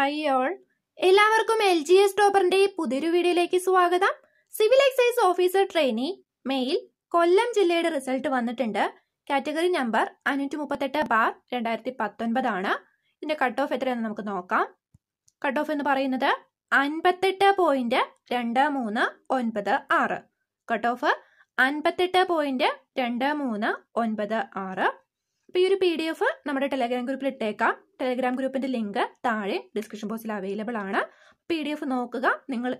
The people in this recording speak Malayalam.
ഹായ് ഓൾ എല്ലാവർക്കും എൽ ജി എസ് ടോപ്പറിന്റെ പുതിയൊരു വീഡിയോയിലേക്ക് സ്വാഗതം civil excise officer trainee male Kollam ജില്ലയുടെ റിസൾട്ട് വന്നിട്ടുണ്ട് കാറ്റഗറി നമ്പർ അഞ്ഞൂറ്റി മുപ്പത്തെട്ട് ബാർ രണ്ടായിരത്തി പത്തൊൻപതാണ് ഇതിന്റെ കട്ട് ഓഫ് എത്രയാണെന്ന് നമുക്ക് നോക്കാം കട്ട് ഓഫ് എന്ന് പറയുന്നത് അൻപത്തെട്ട് പോയിന്റ് രണ്ട് മൂന്ന് ഒൻപത് ആറ് കട്ട് ഓഫ് അൻപത്തെട്ട് പോയിന്റ് രണ്ട് മൂന്ന് ഒൻപത് ആറ് അപ്പോൾ ഈ ഒരു പി ഡി എഫ് നമ്മുടെ ടെലഗ്രാം ഗ്രൂപ്പിൽ ഇട്ടേക്കാം ടെലഗ്രാം ഗ്രൂപ്പിൻ്റെ ലിങ്ക് താഴെ ഡിസ്ക്രിപ്ഷൻ ബോക്സിൽ അവൈലബിൾ ആണ് പി ഡി എഫ് നോക്കുക നിങ്ങൾ